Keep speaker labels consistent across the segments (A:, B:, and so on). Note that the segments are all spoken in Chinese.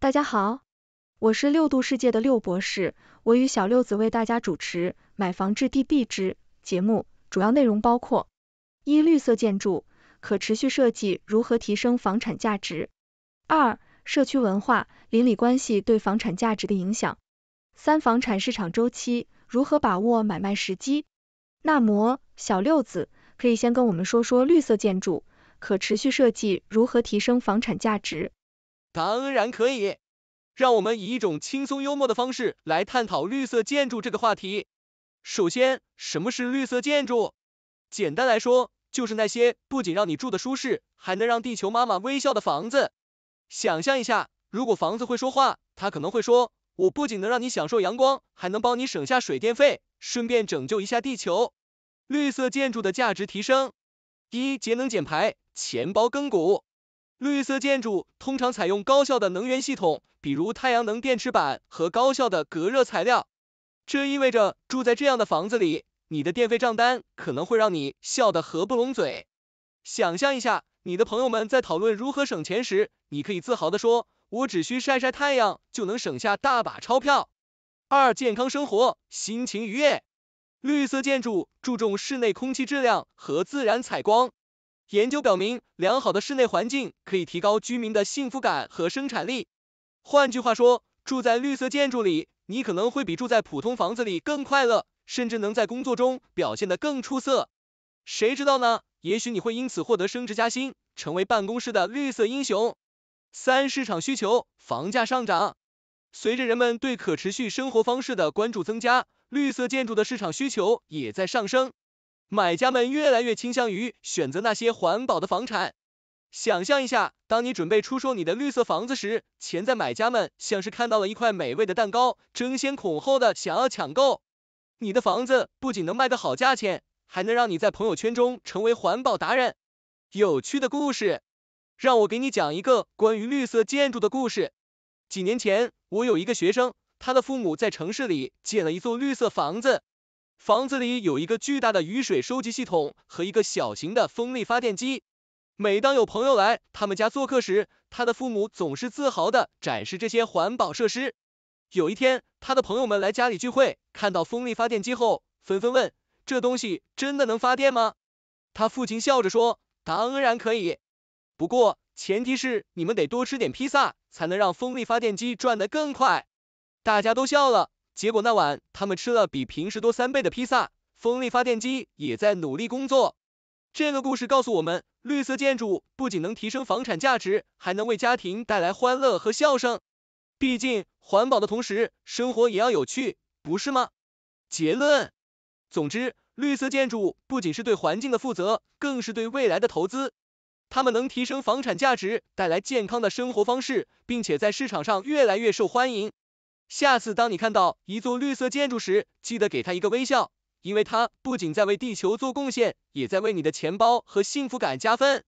A: 大家好，我是六度世界的六博士，我与小六子为大家主持《买房置地必知》节目，主要内容包括：一、绿色建筑、可持续设计如何提升房产价值；二、社区文化、邻里关系对房产价值的影响；三、房产市场周期如何把握买卖时机。那么，小六子可以先跟我们说说绿色建筑、可持续设计如何提升房产价值。
B: 当然可以，让我们以一种轻松幽默的方式来探讨绿色建筑这个话题。首先，什么是绿色建筑？简单来说，就是那些不仅让你住的舒适，还能让地球妈妈微笑的房子。想象一下，如果房子会说话，它可能会说：“我不仅能让你享受阳光，还能帮你省下水电费，顺便拯救一下地球。”绿色建筑的价值提升：一、节能减排，钱包更鼓。绿色建筑通常采用高效的能源系统，比如太阳能电池板和高效的隔热材料。这意味着住在这样的房子里，你的电费账单可能会让你笑得合不拢嘴。想象一下，你的朋友们在讨论如何省钱时，你可以自豪地说，我只需晒晒太阳就能省下大把钞票。二、健康生活，心情愉悦。绿色建筑注重室内空气质量和自然采光。研究表明，良好的室内环境可以提高居民的幸福感和生产力。换句话说，住在绿色建筑里，你可能会比住在普通房子里更快乐，甚至能在工作中表现得更出色。谁知道呢？也许你会因此获得升职加薪，成为办公室的绿色英雄。三、市场需求，房价上涨。随着人们对可持续生活方式的关注增加，绿色建筑的市场需求也在上升。买家们越来越倾向于选择那些环保的房产。想象一下，当你准备出售你的绿色房子时，潜在买家们像是看到了一块美味的蛋糕，争先恐后的想要抢购。你的房子不仅能卖个好价钱，还能让你在朋友圈中成为环保达人。有趣的故事，让我给你讲一个关于绿色建筑的故事。几年前，我有一个学生，他的父母在城市里建了一座绿色房子。房子里有一个巨大的雨水收集系统和一个小型的风力发电机。每当有朋友来他们家做客时，他的父母总是自豪地展示这些环保设施。有一天，他的朋友们来家里聚会，看到风力发电机后，纷纷问：“这东西真的能发电吗？”他父亲笑着说：“当然可以，不过前提是你们得多吃点披萨，才能让风力发电机转得更快。”大家都笑了。结果那晚，他们吃了比平时多三倍的披萨，风力发电机也在努力工作。这个故事告诉我们，绿色建筑不仅能提升房产价值，还能为家庭带来欢乐和笑声。毕竟，环保的同时，生活也要有趣，不是吗？结论：总之，绿色建筑不仅是对环境的负责，更是对未来的投资。它们能提升房产价值，带来健康的生活方式，并且在市场上越来越受欢迎。下次当你看到一座绿色建筑时，记得给他一个微笑，因为它不仅在为地球做贡献，也在为你的钱包和幸福感加分。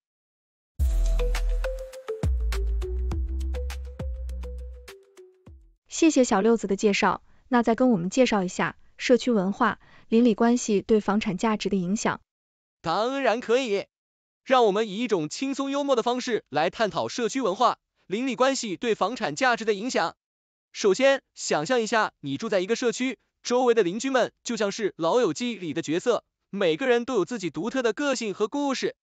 A: 谢谢小六子的介绍，那再跟我们介绍一下社区文化、邻里关系对房产价值的影响。
B: 当然可以，让我们以一种轻松幽默的方式来探讨社区文化、邻里关系对房产价值的影响。首先，想象一下，你住在一个社区，周围的邻居们就像是老友记里的角色，每个人都有自己独特的个性和故事。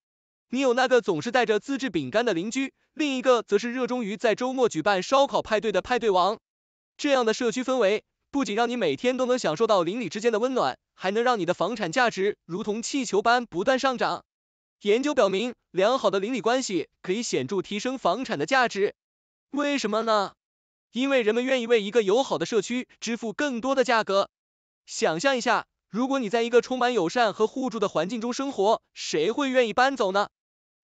B: 你有那个总是带着自制饼干的邻居，另一个则是热衷于在周末举办烧烤派对的派对王。这样的社区氛围，不仅让你每天都能享受到邻里之间的温暖，还能让你的房产价值如同气球般不断上涨。研究表明，良好的邻里关系可以显著提升房产的价值。为什么呢？因为人们愿意为一个友好的社区支付更多的价格。想象一下，如果你在一个充满友善和互助的环境中生活，谁会愿意搬走呢？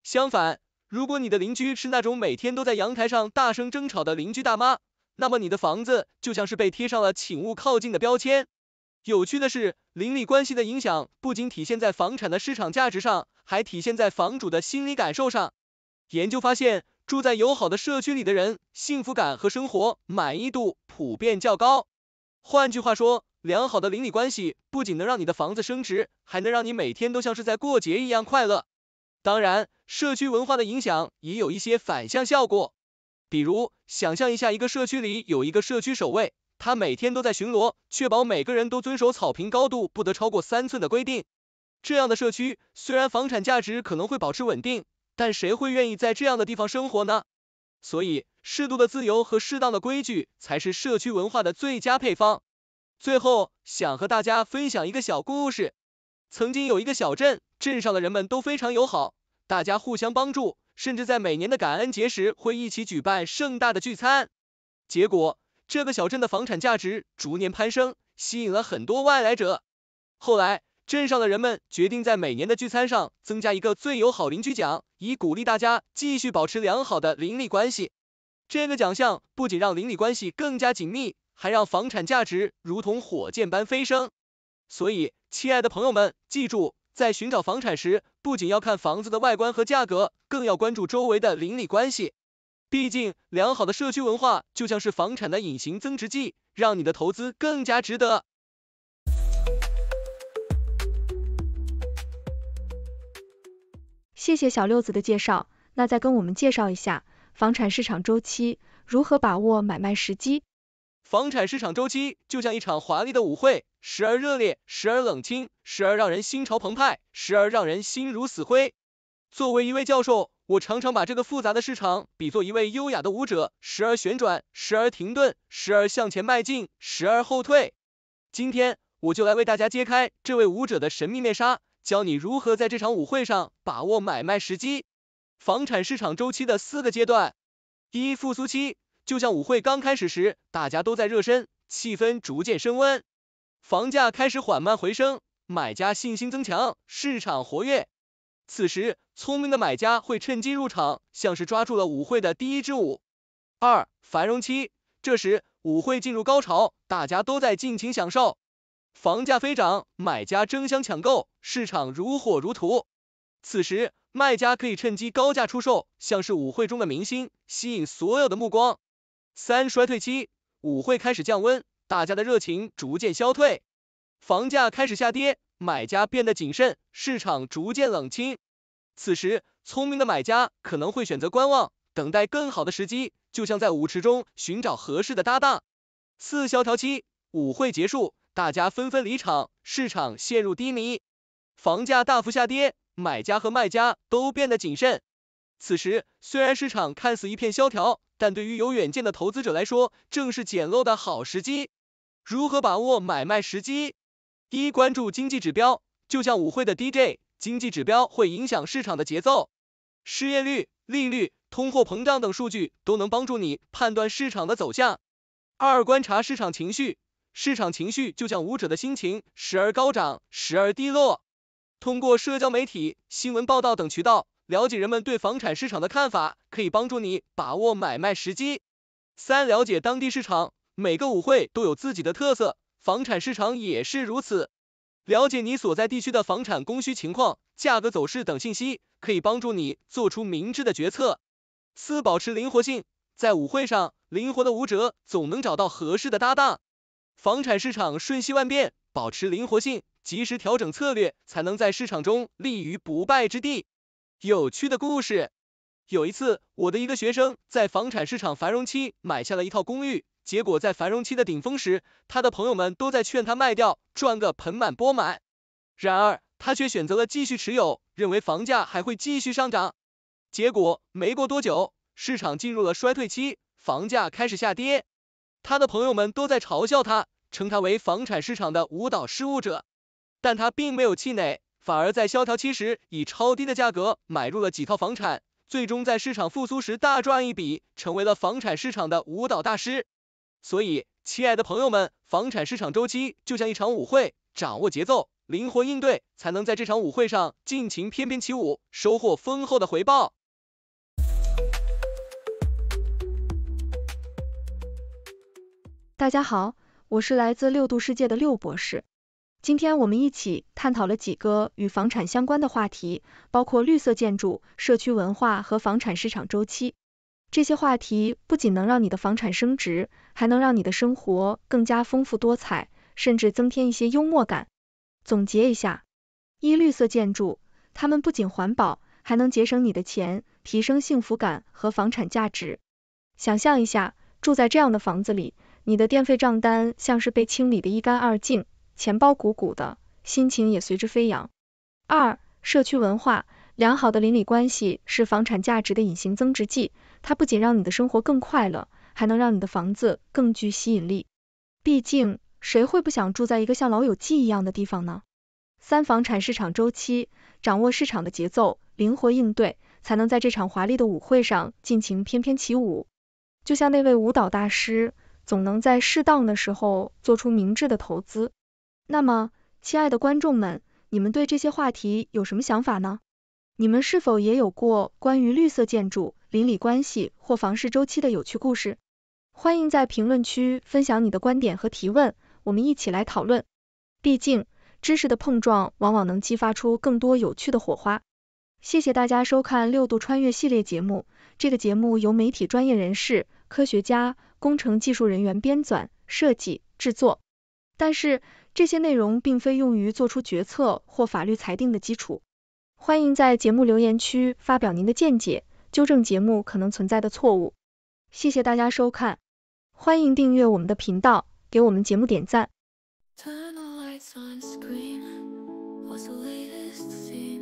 B: 相反，如果你的邻居是那种每天都在阳台上大声争吵的邻居大妈，那么你的房子就像是被贴上了请勿靠近的标签。有趣的是，邻里关系的影响不仅体现在房产的市场价值上，还体现在房主的心理感受上。研究发现。住在友好的社区里的人，幸福感和生活满意度普遍较高。换句话说，良好的邻里关系不仅能让你的房子升值，还能让你每天都像是在过节一样快乐。当然，社区文化的影响也有一些反向效果。比如，想象一下一个社区里有一个社区守卫，他每天都在巡逻，确保每个人都遵守草坪高度不得超过三寸的规定。这样的社区虽然房产价值可能会保持稳定。但谁会愿意在这样的地方生活呢？所以，适度的自由和适当的规矩才是社区文化的最佳配方。最后，想和大家分享一个小故事。曾经有一个小镇，镇上的人们都非常友好，大家互相帮助，甚至在每年的感恩节时会一起举办盛大的聚餐。结果，这个小镇的房产价值逐年攀升，吸引了很多外来者。后来，镇上的人们决定在每年的聚餐上增加一个最友好邻居奖，以鼓励大家继续保持良好的邻里关系。这个奖项不仅让邻里关系更加紧密，还让房产价值如同火箭般飞升。所以，亲爱的朋友们，记住，在寻找房产时，不仅要看房子的外观和价格，更要关注周围的邻里关系。毕竟，良好的社区文化就像是房产的隐形增值剂，让你的投资更加值得。
A: 谢谢小六子的介绍，那再跟我们介绍一下房产市场周期，如何把握买卖时机。
B: 房产市场周期就像一场华丽的舞会，时而热烈，时而冷清，时而让人心潮澎湃，时而让人心如死灰。作为一位教授，我常常把这个复杂的市场比作一位优雅的舞者，时而旋转，时而停顿，时而向前迈进，时而后退。今天我就来为大家揭开这位舞者的神秘面纱。教你如何在这场舞会上把握买卖时机。房产市场周期的四个阶段：一、复苏期，就像舞会刚开始时，大家都在热身，气氛逐渐升温，房价开始缓慢回升，买家信心增强，市场活跃。此时，聪明的买家会趁机入场，像是抓住了舞会的第一支舞。二、繁荣期，这时舞会进入高潮，大家都在尽情享受。房价飞涨，买家争相抢购，市场如火如荼。此时，卖家可以趁机高价出售，像是舞会中的明星，吸引所有的目光。三衰退期，舞会开始降温，大家的热情逐渐消退，房价开始下跌，买家变得谨慎，市场逐渐冷清。此时，聪明的买家可能会选择观望，等待更好的时机，就像在舞池中寻找合适的搭档。四萧条期，舞会结束。大家纷纷离场，市场陷入低迷，房价大幅下跌，买家和卖家都变得谨慎。此时虽然市场看似一片萧条，但对于有远见的投资者来说，正是捡漏的好时机。如何把握买卖时机？一、关注经济指标，就像舞会的 DJ，经济指标会影响市场的节奏，失业率、利率、通货膨胀等数据都能帮助你判断市场的走向。二、观察市场情绪。市场情绪就像舞者的心情，时而高涨，时而低落。通过社交媒体、新闻报道等渠道了解人们对房产市场的看法，可以帮助你把握买卖时机。三、了解当地市场，每个舞会都有自己的特色，房产市场也是如此。了解你所在地区的房产供需情况、价格走势等信息，可以帮助你做出明智的决策。四、保持灵活性，在舞会上，灵活的舞者总能找到合适的搭档。房产市场瞬息万变，保持灵活性，及时调整策略，才能在市场中立于不败之地。有趣的故事，有一次我的一个学生在房产市场繁荣期买下了一套公寓，结果在繁荣期的顶峰时，他的朋友们都在劝他卖掉，赚个盆满钵满。然而他却选择了继续持有，认为房价还会继续上涨。结果没过多久，市场进入了衰退期，房价开始下跌，他的朋友们都在嘲笑他。称他为房产市场的舞蹈失误者，但他并没有气馁，反而在萧条期时以超低的价格买入了几套房产，最终在市场复苏时大赚一笔，成为了房产市场的舞蹈大师。所以，亲爱的朋友们，房产市场周期就像一场舞会，掌握节奏，灵活应对，才能在这场舞会上尽情翩翩起舞，收获丰厚的回报。
A: 大家好。我是来自六度世界的六博士，今天我们一起探讨了几个与房产相关的话题，包括绿色建筑、社区文化和房产市场周期。这些话题不仅能让你的房产升值，还能让你的生活更加丰富多彩，甚至增添一些幽默感。总结一下：一、绿色建筑，它们不仅环保，还能节省你的钱，提升幸福感和房产价值。想象一下，住在这样的房子里。你的电费账单像是被清理的一干二净，钱包鼓鼓的，心情也随之飞扬。二、社区文化良好的邻里关系是房产价值的隐形增值剂，它不仅让你的生活更快乐，还能让你的房子更具吸引力。毕竟，谁会不想住在一个像老友记一样的地方呢？三、房产市场周期，掌握市场的节奏，灵活应对，才能在这场华丽的舞会上尽情翩翩起舞。就像那位舞蹈大师。总能在适当的时候做出明智的投资。那么，亲爱的观众们，你们对这些话题有什么想法呢？你们是否也有过关于绿色建筑、邻里关系或房市周期的有趣故事？欢迎在评论区分享你的观点和提问，我们一起来讨论。毕竟，知识的碰撞往往能激发出更多有趣的火花。谢谢大家收看《六度穿越》系列节目。这个节目由媒体专业人士、科学家。工程技术人员编纂设计制作但是这些内容并非用于做出决策或法律裁定的基础欢迎在节目留言区发表您的见解纠正节目可能存在的错误谢谢大家收看欢迎订阅我们的频道给我们节目点赞
C: turn the lights on screen was the latest scene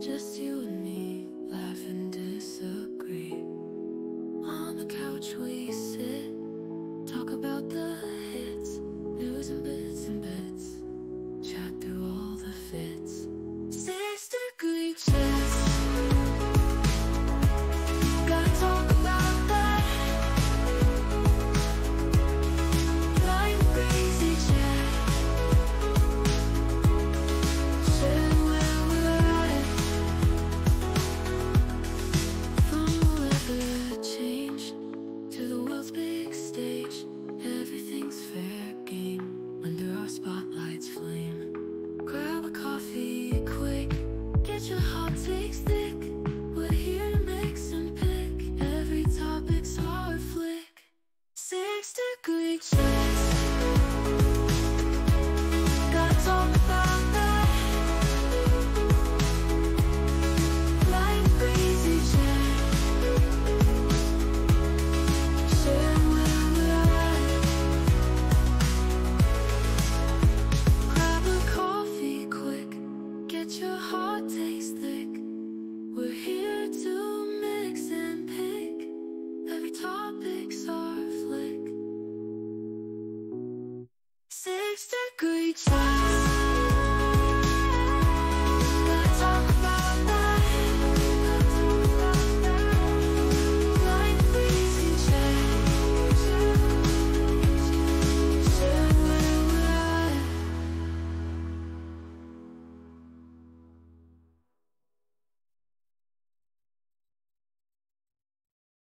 C: just you and me l a u g h i n d disagree on the couch we the cười xa